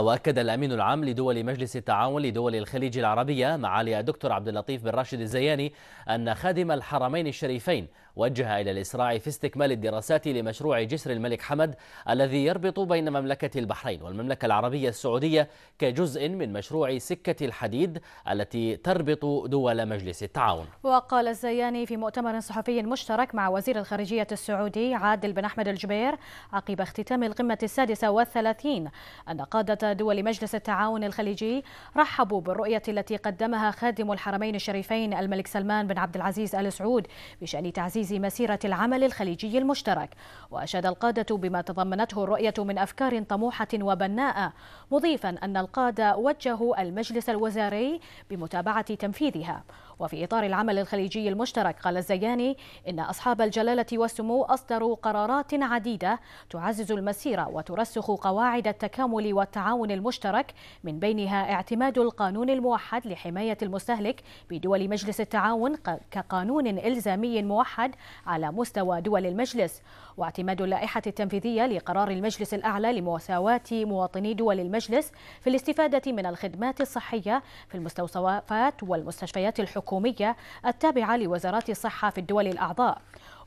وأكد الأمين العام لدول مجلس التعاون لدول الخليج العربية معالي الدكتور عبد اللطيف بن راشد الزياني أن خادم الحرمين الشريفين وجه إلى الإسراع في استكمال الدراسات لمشروع جسر الملك حمد الذي يربط بين مملكة البحرين والمملكة العربية السعودية كجزء من مشروع سكة الحديد التي تربط دول مجلس التعاون وقال الزياني في مؤتمر صحفي مشترك مع وزير الخارجية السعودي عادل بن أحمد الجبير عقب اختتام القمة السادسة والثلاثين أن قادة دول مجلس التعاون الخليجي رحبوا بالرؤية التي قدمها خادم الحرمين الشريفين الملك سلمان بن عبد العزيز آل سعود بشأن تعزيز مسيرة العمل الخليجي المشترك وأشاد القادة بما تضمنته الرؤية من أفكار طموحة وبناءة مضيفا أن القادة وجهوا المجلس الوزاري بمتابعة تنفيذها وفي إطار العمل الخليجي المشترك قال الزياني إن أصحاب الجلالة والسمو أصدروا قرارات عديدة تعزز المسيرة وترسخ قواعد التكامل والتعاون المشترك من بينها اعتماد القانون الموحد لحماية المستهلك بدول مجلس التعاون كقانون إلزامي موحد على مستوى دول المجلس واعتماد اللائحة التنفيذية لقرار المجلس الأعلى لمساواة مواطني دول المجلس في الاستفادة من الخدمات الصحية في المستوصفات والمستشفيات الحكومية الحكومية التابعة لوزارات الصحة في الدول الأعضاء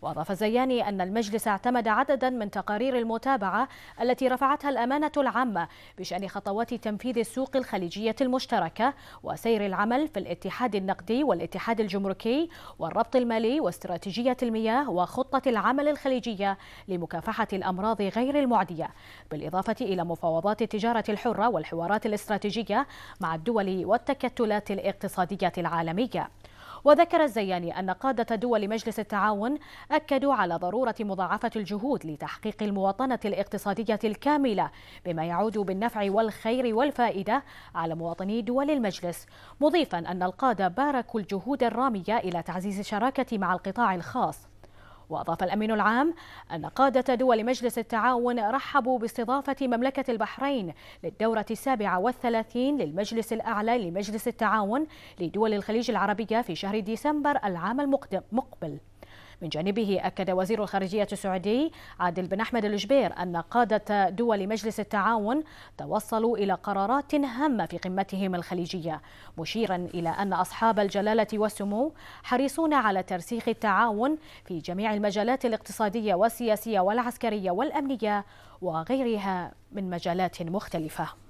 وأضاف زياني أن المجلس اعتمد عددا من تقارير المتابعة التي رفعتها الأمانة العامة بشأن خطوات تنفيذ السوق الخليجية المشتركة وسير العمل في الاتحاد النقدي والاتحاد الجمركي والربط المالي واستراتيجية المياه وخطة العمل الخليجية لمكافحة الأمراض غير المعدية بالإضافة إلى مفاوضات التجارة الحرة والحوارات الاستراتيجية مع الدول والتكتلات الاقتصادية العالمية وذكر الزياني أن قادة دول مجلس التعاون أكدوا على ضرورة مضاعفة الجهود لتحقيق المواطنة الاقتصادية الكاملة بما يعود بالنفع والخير والفائدة على مواطني دول المجلس مضيفا أن القادة باركوا الجهود الرامية إلى تعزيز الشراكة مع القطاع الخاص وأضاف الأمين العام أن قادة دول مجلس التعاون رحبوا باستضافة مملكة البحرين للدورة السابعة والثلاثين للمجلس الأعلى لمجلس التعاون لدول الخليج العربية في شهر ديسمبر العام المقبل من جانبه أكد وزير الخارجية السعودي عادل بن أحمد الجبير أن قادة دول مجلس التعاون توصلوا إلى قرارات هامة في قمتهم الخليجية مشيرا إلى أن أصحاب الجلالة والسمو حريصون على ترسيخ التعاون في جميع المجالات الاقتصادية والسياسية والعسكرية والأمنية وغيرها من مجالات مختلفة